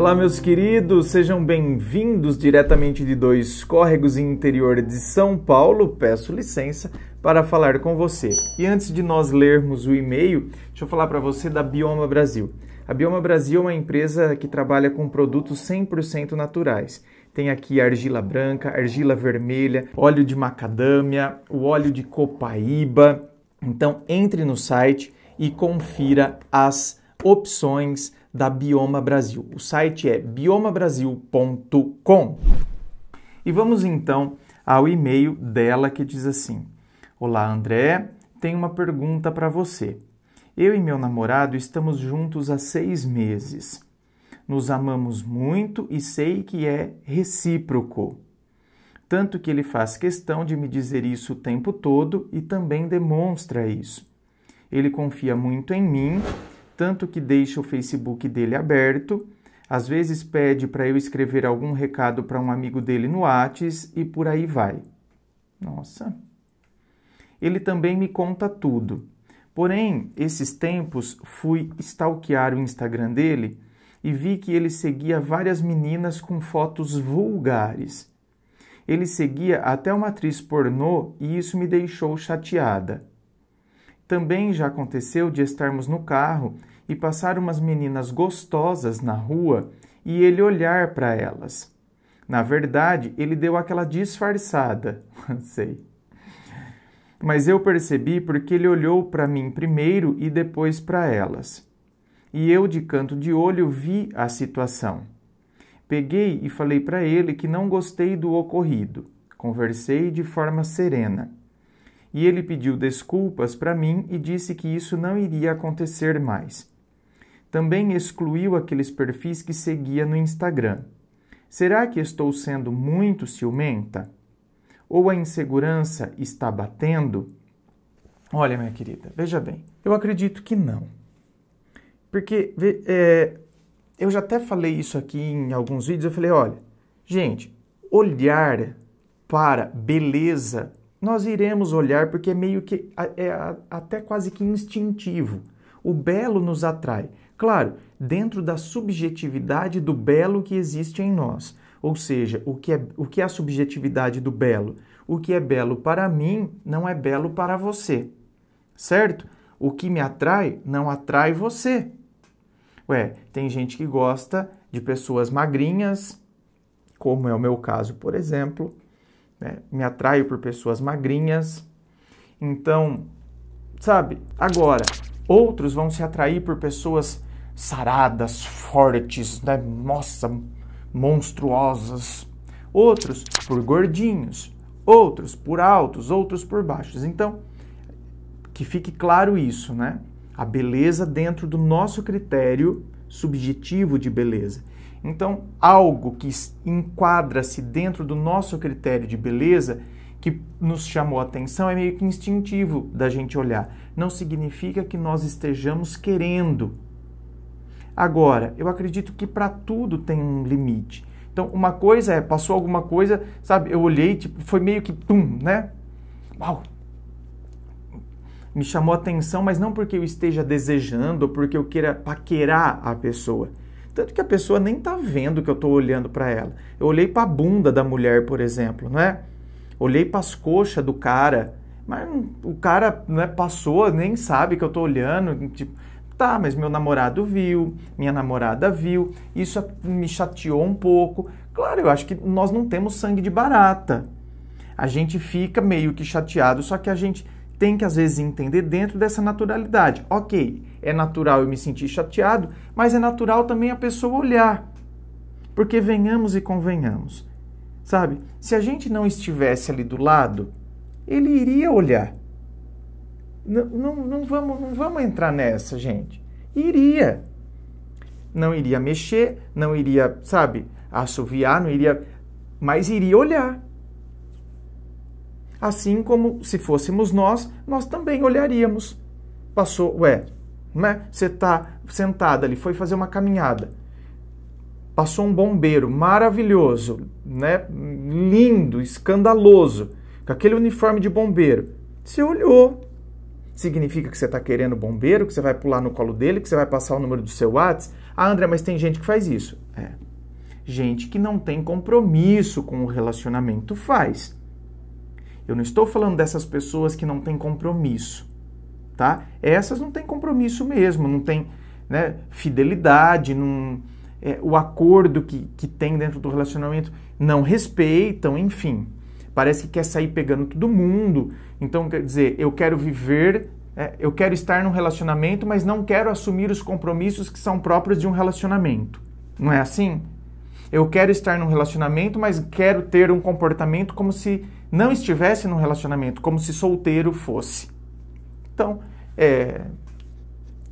Olá, meus queridos, sejam bem-vindos diretamente de dois córregos interior de São Paulo. Peço licença para falar com você. E antes de nós lermos o e-mail, deixa eu falar para você da Bioma Brasil. A Bioma Brasil é uma empresa que trabalha com produtos 100% naturais. Tem aqui argila branca, argila vermelha, óleo de macadâmia, o óleo de copaíba. Então, entre no site e confira as opções da Bioma Brasil. O site é biomabrasil.com. E vamos então ao e-mail dela que diz assim: Olá, André, tenho uma pergunta para você. Eu e meu namorado estamos juntos há seis meses. Nos amamos muito e sei que é recíproco. Tanto que ele faz questão de me dizer isso o tempo todo e também demonstra isso. Ele confia muito em mim tanto que deixa o Facebook dele aberto, às vezes pede para eu escrever algum recado para um amigo dele no Whats e por aí vai. Nossa. Ele também me conta tudo. Porém, esses tempos fui stalkear o Instagram dele e vi que ele seguia várias meninas com fotos vulgares. Ele seguia até uma atriz pornô e isso me deixou chateada. Também já aconteceu de estarmos no carro e passar umas meninas gostosas na rua e ele olhar para elas. Na verdade, ele deu aquela disfarçada, sei. Mas eu percebi porque ele olhou para mim primeiro e depois para elas. E eu, de canto de olho, vi a situação. Peguei e falei para ele que não gostei do ocorrido. Conversei de forma serena. E ele pediu desculpas para mim e disse que isso não iria acontecer mais. Também excluiu aqueles perfis que seguia no Instagram. Será que estou sendo muito ciumenta? Ou a insegurança está batendo? Olha, minha querida, veja bem, eu acredito que não. Porque é, eu já até falei isso aqui em alguns vídeos, eu falei, olha, gente, olhar para beleza nós iremos olhar porque é meio que é até quase que instintivo. O belo nos atrai. Claro, dentro da subjetividade do belo que existe em nós. Ou seja, o que é, o que é a subjetividade do belo? O que é belo para mim não é belo para você. Certo? O que me atrai não atrai você. Ué, tem gente que gosta de pessoas magrinhas, como é o meu caso, por exemplo. Né? Me atraio por pessoas magrinhas. Então, sabe, agora, outros vão se atrair por pessoas saradas, fortes, né? nossa, monstruosas. Outros por gordinhos, outros por altos, outros por baixos. Então, que fique claro isso, né? A beleza dentro do nosso critério subjetivo de beleza. Então, algo que enquadra-se dentro do nosso critério de beleza, que nos chamou a atenção, é meio que instintivo da gente olhar. Não significa que nós estejamos querendo Agora, eu acredito que para tudo tem um limite. Então, uma coisa é, passou alguma coisa, sabe? Eu olhei, tipo, foi meio que pum, né? Uau! Me chamou a atenção, mas não porque eu esteja desejando, ou porque eu queira paquerar a pessoa. Tanto que a pessoa nem tá vendo que eu tô olhando para ela. Eu olhei para a bunda da mulher, por exemplo, não é? Olhei para as coxas do cara, mas o cara né, passou, nem sabe que eu tô olhando, tipo, Tá, mas meu namorado viu, minha namorada viu, isso é, me chateou um pouco. Claro, eu acho que nós não temos sangue de barata. A gente fica meio que chateado, só que a gente tem que às vezes entender dentro dessa naturalidade. Ok, é natural eu me sentir chateado, mas é natural também a pessoa olhar. Porque venhamos e convenhamos, sabe? Se a gente não estivesse ali do lado, ele iria olhar. Não, não, não, vamos, não vamos entrar nessa, gente. Iria. Não iria mexer, não iria, sabe, assoviar, não iria. Mas iria olhar. Assim como se fôssemos nós, nós também olharíamos. Passou, ué, né? Você tá sentada ali, foi fazer uma caminhada. Passou um bombeiro maravilhoso, né? Lindo, escandaloso, com aquele uniforme de bombeiro. Você olhou, significa que você está querendo bombeiro, que você vai pular no colo dele, que você vai passar o número do seu WhatsApp. Ah, André, mas tem gente que faz isso. É. Gente que não tem compromisso com o relacionamento faz. Eu não estou falando dessas pessoas que não têm compromisso, tá? Essas não têm compromisso mesmo, não tem né, fidelidade, não, é, o acordo que, que tem dentro do relacionamento não respeitam, enfim parece que quer sair pegando todo mundo. Então, quer dizer, eu quero viver, é, eu quero estar num relacionamento, mas não quero assumir os compromissos que são próprios de um relacionamento. Não é assim? Eu quero estar num relacionamento, mas quero ter um comportamento como se não estivesse num relacionamento, como se solteiro fosse. Então, é,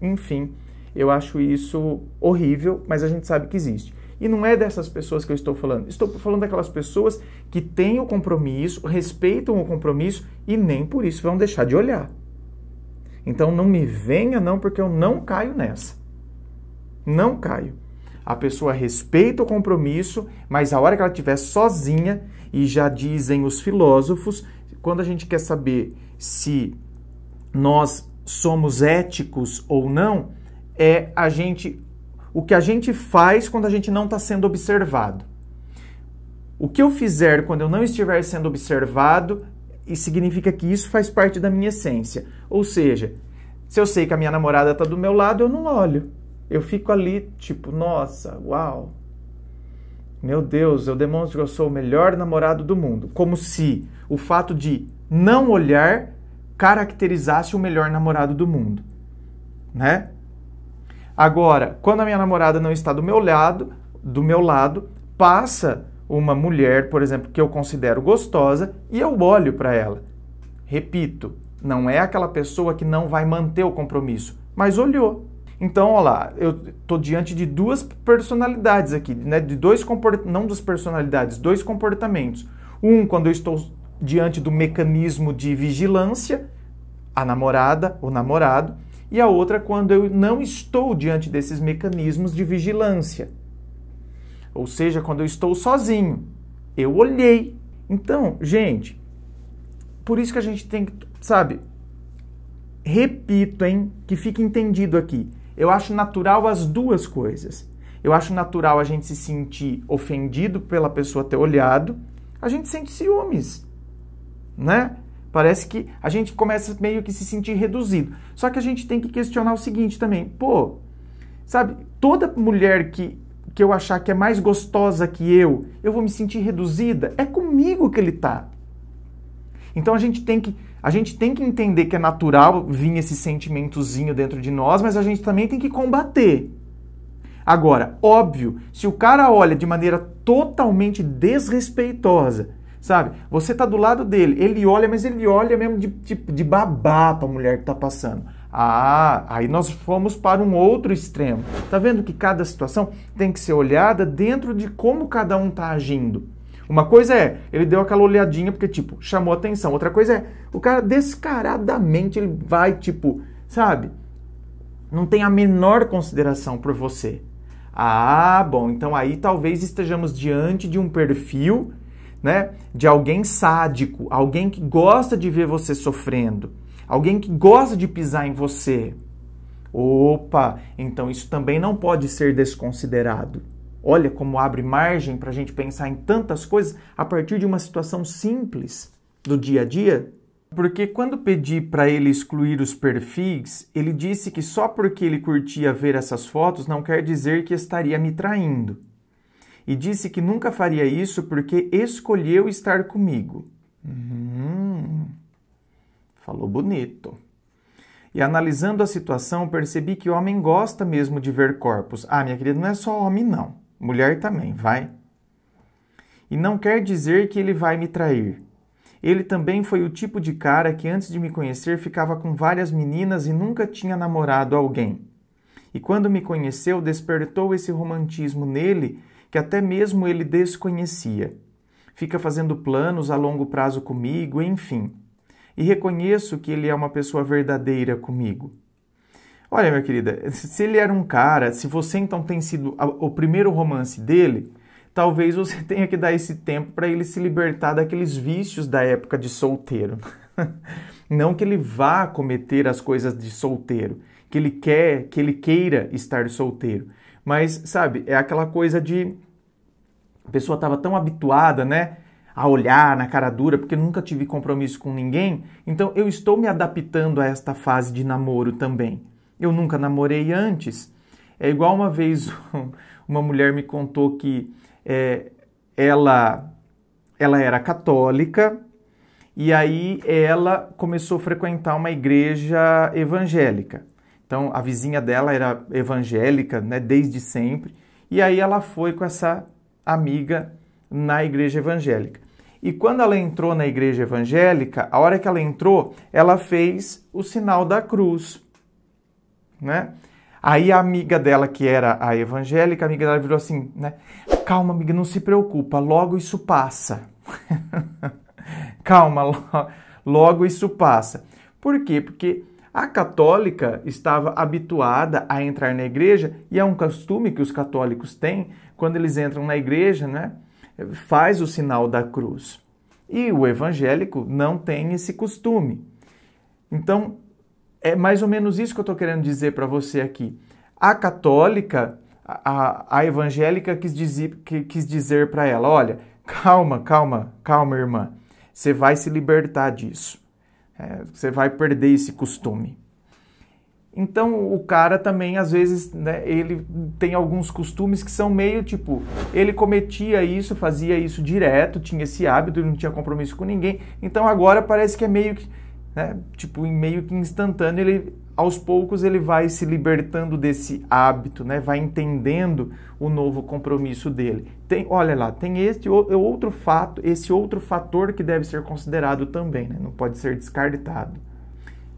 enfim, eu acho isso horrível, mas a gente sabe que existe. E não é dessas pessoas que eu estou falando. Estou falando daquelas pessoas que têm o compromisso, respeitam o compromisso e nem por isso vão deixar de olhar. Então não me venha não, porque eu não caio nessa. Não caio. A pessoa respeita o compromisso, mas a hora que ela estiver sozinha, e já dizem os filósofos, quando a gente quer saber se nós somos éticos ou não, é a gente o que a gente faz quando a gente não está sendo observado. O que eu fizer quando eu não estiver sendo observado e significa que isso faz parte da minha essência. Ou seja, se eu sei que a minha namorada está do meu lado, eu não olho. Eu fico ali, tipo, nossa, uau. Meu Deus, eu demonstro que eu sou o melhor namorado do mundo. Como se o fato de não olhar caracterizasse o melhor namorado do mundo, né? Agora, quando a minha namorada não está do meu lado, do meu lado, passa uma mulher, por exemplo, que eu considero gostosa e eu olho para ela. Repito, não é aquela pessoa que não vai manter o compromisso, mas olhou. Então, olha lá, eu tô diante de duas personalidades aqui, né? De dois comportamentos, não duas personalidades, dois comportamentos. Um, quando eu estou diante do mecanismo de vigilância, a namorada, o namorado, e a outra quando eu não estou diante desses mecanismos de vigilância. Ou seja, quando eu estou sozinho, eu olhei. Então, gente, por isso que a gente tem que, sabe, repito, hein, que fique entendido aqui. Eu acho natural as duas coisas. Eu acho natural a gente se sentir ofendido pela pessoa ter olhado. A gente sente ciúmes, né? Parece que a gente começa meio que se sentir reduzido. Só que a gente tem que questionar o seguinte também. Pô, sabe, toda mulher que, que eu achar que é mais gostosa que eu, eu vou me sentir reduzida. É comigo que ele tá. Então a gente tem que a gente tem que entender que é natural vir esse sentimentozinho dentro de nós, mas a gente também tem que combater. Agora, óbvio, se o cara olha de maneira totalmente desrespeitosa, sabe? Você tá do lado dele, ele olha, mas ele olha mesmo de, de, de babá pra mulher que tá passando. Ah, aí nós fomos para um outro extremo. Tá vendo que cada situação tem que ser olhada dentro de como cada um tá agindo. Uma coisa é, ele deu aquela olhadinha porque, tipo, chamou atenção. Outra coisa é, o cara descaradamente ele vai, tipo, sabe? Não tem a menor consideração por você. Ah, bom, então aí talvez estejamos diante de um perfil né? De alguém sádico, alguém que gosta de ver você sofrendo, alguém que gosta de pisar em você. Opa, então isso também não pode ser desconsiderado. Olha como abre margem para a gente pensar em tantas coisas a partir de uma situação simples do dia a dia. Porque quando pedi para ele excluir os perfis, ele disse que só porque ele curtia ver essas fotos não quer dizer que estaria me traindo e disse que nunca faria isso porque escolheu estar comigo. Hum, falou bonito. E analisando a situação, percebi que o homem gosta mesmo de ver corpos. Ah, minha querida, não é só homem, não. Mulher também, vai. E não quer dizer que ele vai me trair. Ele também foi o tipo de cara que antes de me conhecer ficava com várias meninas e nunca tinha namorado alguém. E quando me conheceu, despertou esse romantismo nele que até mesmo ele desconhecia. Fica fazendo planos a longo prazo comigo, enfim. E reconheço que ele é uma pessoa verdadeira comigo. Olha, minha querida, se ele era um cara, se você então tem sido o primeiro romance dele, talvez você tenha que dar esse tempo para ele se libertar daqueles vícios da época de solteiro. Não que ele vá cometer as coisas de solteiro, que ele quer, que ele queira estar solteiro, mas, sabe, é aquela coisa de. A pessoa estava tão habituada, né? A olhar na cara dura, porque nunca tive compromisso com ninguém. Então eu estou me adaptando a esta fase de namoro também. Eu nunca namorei antes. É igual uma vez uma mulher me contou que é, ela, ela era católica e aí ela começou a frequentar uma igreja evangélica. Então a vizinha dela era evangélica, né, desde sempre, e aí ela foi com essa amiga na igreja evangélica. E quando ela entrou na igreja evangélica, a hora que ela entrou, ela fez o sinal da cruz, né? Aí a amiga dela, que era a evangélica, a amiga dela virou assim, né? Calma, amiga, não se preocupa, logo isso passa. Calma, logo isso passa. Por quê? Porque a católica estava habituada a entrar na igreja e é um costume que os católicos têm quando eles entram na igreja, né? Faz o sinal da cruz. E o evangélico não tem esse costume. Então, é mais ou menos isso que eu estou querendo dizer para você aqui. A católica, a, a evangélica quis dizer, quis dizer para ela: olha, calma, calma, calma, irmã, você vai se libertar disso. É, você vai perder esse costume. Então o cara também, às vezes, né, ele tem alguns costumes que são meio tipo, ele cometia isso, fazia isso direto, tinha esse hábito, não tinha compromisso com ninguém. Então agora parece que é meio que, né, tipo, meio que instantâneo ele aos poucos ele vai se libertando desse hábito, né? Vai entendendo o novo compromisso dele. Tem, olha lá, tem este é outro fato, esse outro fator que deve ser considerado também, né? Não pode ser descartado.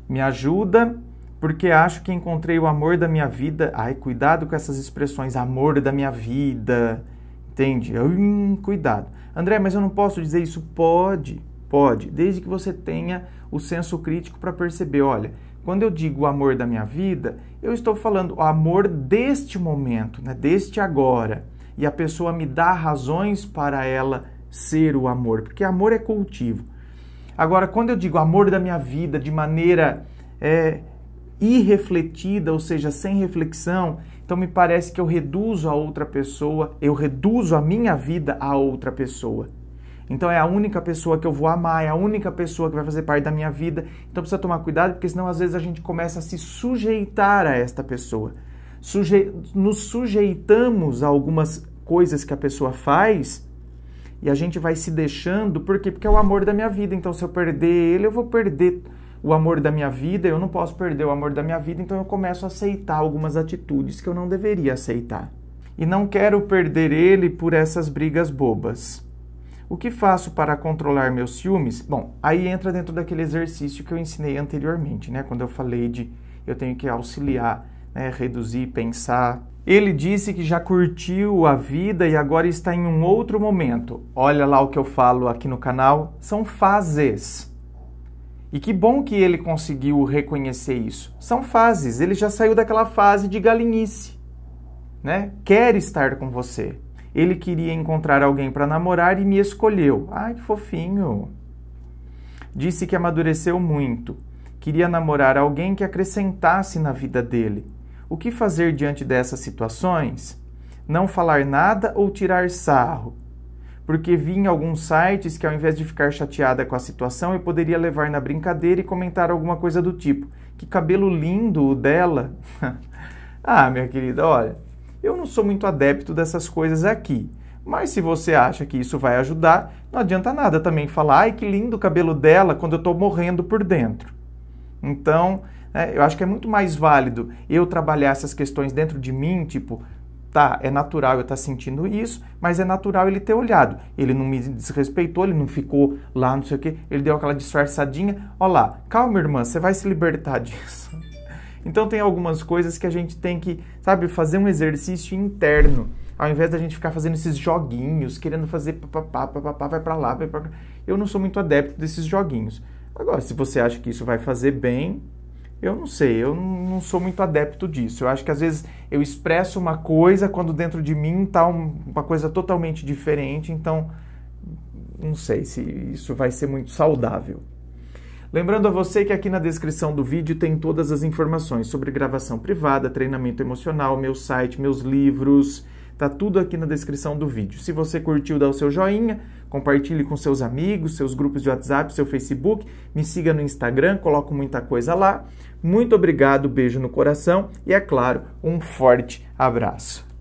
Me ajuda porque acho que encontrei o amor da minha vida. Ai, cuidado com essas expressões, amor da minha vida. Entende? Hum, cuidado. André, mas eu não posso dizer isso. Pode, pode, desde que você tenha o senso crítico para perceber, olha, quando eu digo o amor da minha vida, eu estou falando o amor deste momento, né? deste agora. E a pessoa me dá razões para ela ser o amor, porque amor é cultivo. Agora, quando eu digo amor da minha vida de maneira é, irrefletida, ou seja, sem reflexão, então me parece que eu reduzo a outra pessoa, eu reduzo a minha vida a outra pessoa. Então é a única pessoa que eu vou amar, é a única pessoa que vai fazer parte da minha vida. Então precisa tomar cuidado, porque senão às vezes a gente começa a se sujeitar a esta pessoa. Suje... Nos sujeitamos a algumas coisas que a pessoa faz e a gente vai se deixando, por quê? Porque é o amor da minha vida. Então se eu perder ele, eu vou perder o amor da minha vida, eu não posso perder o amor da minha vida, então eu começo a aceitar algumas atitudes que eu não deveria aceitar. E não quero perder ele por essas brigas bobas. O que faço para controlar meus ciúmes? Bom, aí entra dentro daquele exercício que eu ensinei anteriormente, né? Quando eu falei de eu tenho que auxiliar, né? reduzir, pensar. Ele disse que já curtiu a vida e agora está em um outro momento. Olha lá o que eu falo aqui no canal, são fases. E que bom que ele conseguiu reconhecer isso. São fases, ele já saiu daquela fase de galinice, né? Quer estar com você, ele queria encontrar alguém para namorar e me escolheu. Ai, que fofinho! Disse que amadureceu muito. Queria namorar alguém que acrescentasse na vida dele. O que fazer diante dessas situações? Não falar nada ou tirar sarro? Porque vi em alguns sites que, ao invés de ficar chateada com a situação, eu poderia levar na brincadeira e comentar alguma coisa do tipo: Que cabelo lindo o dela! ah, minha querida, olha, eu não sou muito adepto dessas coisas aqui. Mas se você acha que isso vai ajudar, não adianta nada também falar, ai que lindo o cabelo dela quando eu estou morrendo por dentro. Então, né, eu acho que é muito mais válido eu trabalhar essas questões dentro de mim, tipo, tá, é natural eu estar tá sentindo isso, mas é natural ele ter olhado. Ele não me desrespeitou, ele não ficou lá, não sei o quê, ele deu aquela disfarçadinha. Ó lá, calma, irmã, você vai se libertar disso. Então tem algumas coisas que a gente tem que, sabe, fazer um exercício interno. Ao invés da gente ficar fazendo esses joguinhos, querendo fazer papapá, papapá, vai para lá, vai pra cá. Eu não sou muito adepto desses joguinhos. Agora, se você acha que isso vai fazer bem, eu não sei, eu não sou muito adepto disso. Eu acho que às vezes eu expresso uma coisa quando dentro de mim tá uma coisa totalmente diferente, então não sei se isso vai ser muito saudável. Lembrando a você que aqui na descrição do vídeo tem todas as informações sobre gravação privada, treinamento emocional, meu site, meus livros, tá tudo aqui na descrição do vídeo. Se você curtiu, dá o seu joinha, compartilhe com seus amigos, seus grupos de WhatsApp, seu Facebook, me siga no Instagram, coloco muita coisa lá. Muito obrigado, beijo no coração e é claro, um forte abraço.